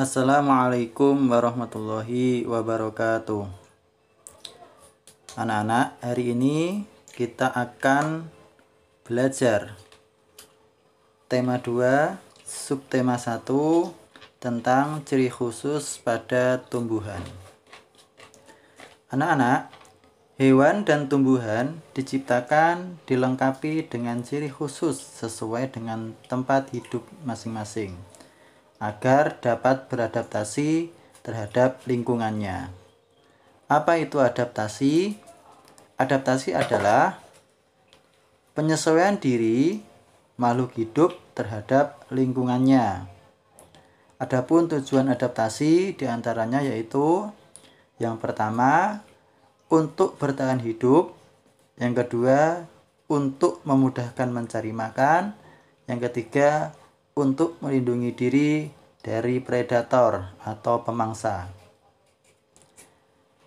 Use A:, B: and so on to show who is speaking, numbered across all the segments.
A: Assalamualaikum warahmatullahi wabarakatuh. Anak-anak, hari ini kita akan belajar tema 2, subtema 1 tentang ciri khusus pada tumbuhan. Anak-anak, hewan dan tumbuhan diciptakan dilengkapi dengan ciri khusus sesuai dengan tempat hidup masing-masing agar dapat beradaptasi terhadap lingkungannya. Apa itu adaptasi? Adaptasi adalah penyesuaian diri makhluk hidup terhadap lingkungannya. Adapun tujuan adaptasi diantaranya yaitu yang pertama untuk bertahan hidup, yang kedua untuk memudahkan mencari makan, yang ketiga untuk melindungi diri dari predator atau pemangsa.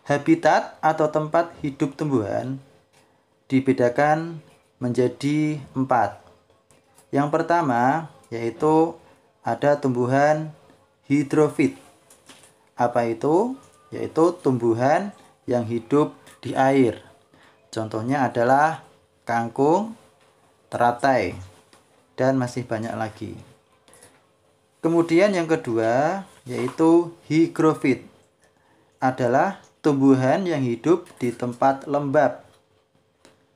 A: Habitat atau tempat hidup tumbuhan dibedakan menjadi empat. Yang pertama yaitu ada tumbuhan hidrofit. Apa itu? Yaitu tumbuhan yang hidup di air. Contohnya adalah kangkung, teratai, dan masih banyak lagi. Kemudian yang kedua yaitu higrofit adalah tumbuhan yang hidup di tempat lembab.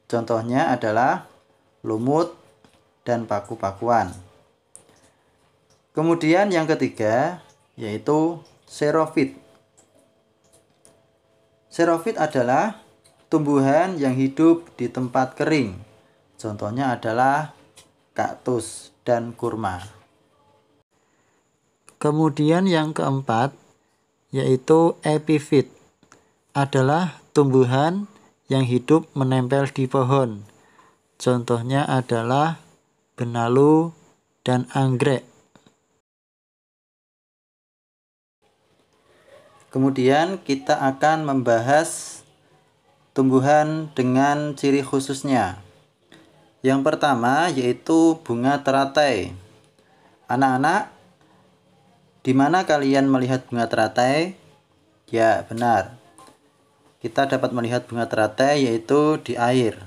A: Contohnya adalah lumut dan paku-pakuan. Kemudian yang ketiga yaitu serofit. Serofit adalah tumbuhan yang hidup di tempat kering. Contohnya adalah kaktus dan kurma. Kemudian yang keempat yaitu epifit adalah tumbuhan yang hidup menempel di pohon. Contohnya adalah benalu dan anggrek. Kemudian kita akan membahas tumbuhan dengan ciri khususnya. Yang pertama yaitu bunga teratai. Anak-anak, di mana kalian melihat bunga teratai? Ya, benar. Kita dapat melihat bunga teratai yaitu di air.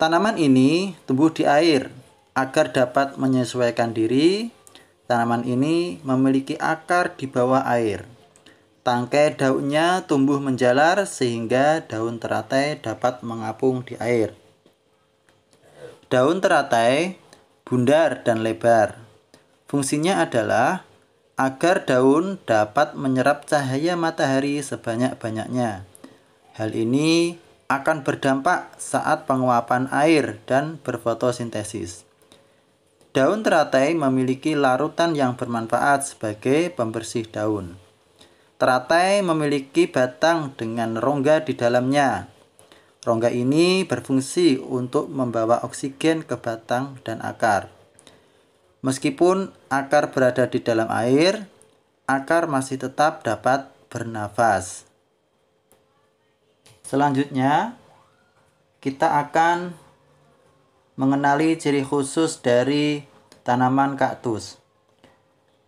A: Tanaman ini tumbuh di air agar dapat menyesuaikan diri. Tanaman ini memiliki akar di bawah air. Tangkai daunnya tumbuh menjalar sehingga daun teratai dapat mengapung di air. Daun teratai bundar dan lebar Fungsinya adalah agar daun dapat menyerap cahaya matahari sebanyak-banyaknya. Hal ini akan berdampak saat penguapan air dan berfotosintesis. Daun teratai memiliki larutan yang bermanfaat sebagai pembersih daun. Teratai memiliki batang dengan rongga di dalamnya. Rongga ini berfungsi untuk membawa oksigen ke batang dan akar. Meskipun akar berada di dalam air, akar masih tetap dapat bernafas. Selanjutnya, kita akan mengenali ciri khusus dari tanaman kaktus.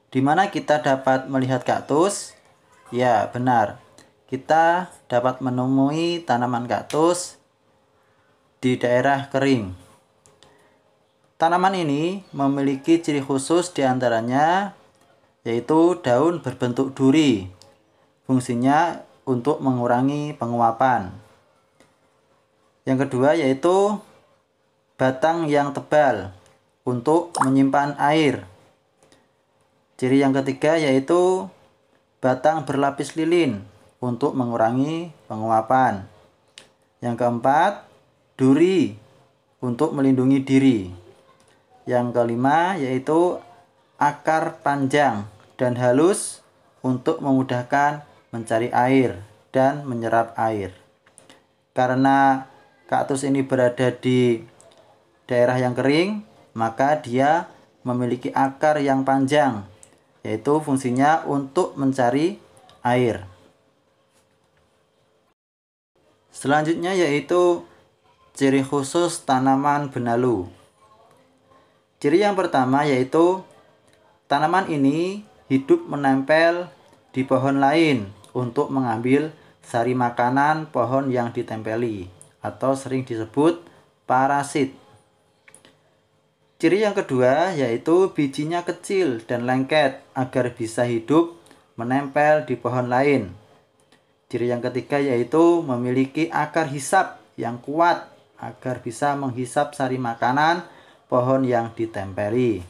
A: Di mana kita dapat melihat kaktus? Ya, benar. Kita dapat menemui tanaman kaktus di daerah kering. Tanaman ini memiliki ciri khusus diantaranya yaitu daun berbentuk duri. Fungsinya untuk mengurangi penguapan. Yang kedua yaitu batang yang tebal untuk menyimpan air. Ciri yang ketiga yaitu batang berlapis lilin untuk mengurangi penguapan. Yang keempat, duri untuk melindungi diri. Yang kelima yaitu akar panjang dan halus untuk memudahkan mencari air dan menyerap air. Karena kaktus ini berada di daerah yang kering, maka dia memiliki akar yang panjang, yaitu fungsinya untuk mencari air. Selanjutnya yaitu ciri khusus tanaman benalu. Ciri yang pertama yaitu tanaman ini hidup menempel di pohon lain untuk mengambil sari makanan pohon yang ditempeli atau sering disebut parasit. Ciri yang kedua yaitu bijinya kecil dan lengket agar bisa hidup menempel di pohon lain. Ciri yang ketiga yaitu memiliki akar hisap yang kuat agar bisa menghisap sari makanan pohon yang ditempeli.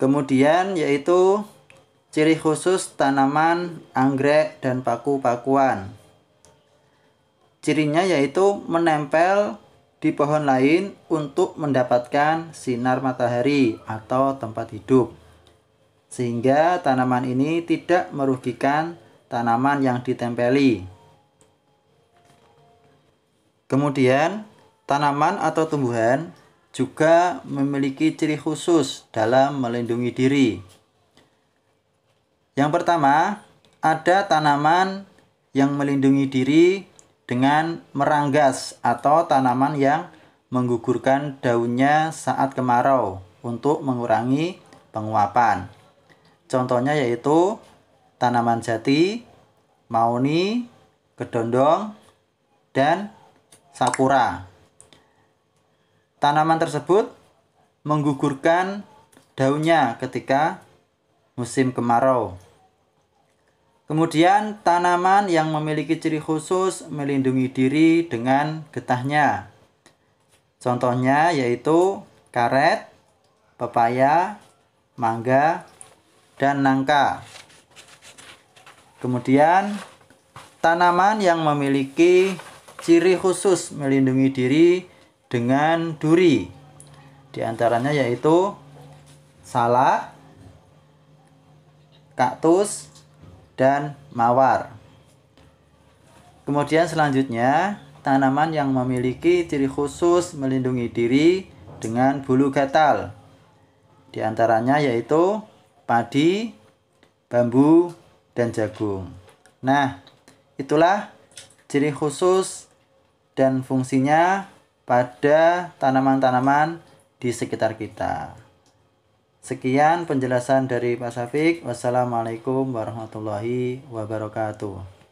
A: Kemudian yaitu ciri khusus tanaman anggrek dan paku-pakuan. Cirinya yaitu menempel di pohon lain untuk mendapatkan sinar matahari atau tempat hidup. Sehingga tanaman ini tidak merugikan tanaman yang ditempeli. Kemudian Tanaman atau tumbuhan juga memiliki ciri khusus dalam melindungi diri. Yang pertama, ada tanaman yang melindungi diri dengan meranggas atau tanaman yang menggugurkan daunnya saat kemarau untuk mengurangi penguapan. Contohnya yaitu tanaman jati, mauni, kedondong, dan sakura. Tanaman tersebut menggugurkan daunnya ketika musim kemarau. Kemudian tanaman yang memiliki ciri khusus melindungi diri dengan getahnya. Contohnya yaitu karet, pepaya, mangga, dan nangka. Kemudian tanaman yang memiliki ciri khusus melindungi diri dengan duri. Di antaranya yaitu salak, kaktus, dan mawar. Kemudian selanjutnya, tanaman yang memiliki ciri khusus melindungi diri dengan bulu gatal. Di antaranya yaitu padi, bambu, dan jagung. Nah, itulah ciri khusus dan fungsinya pada tanaman-tanaman di sekitar kita. Sekian penjelasan dari Pak Safik. Wassalamualaikum warahmatullahi wabarakatuh.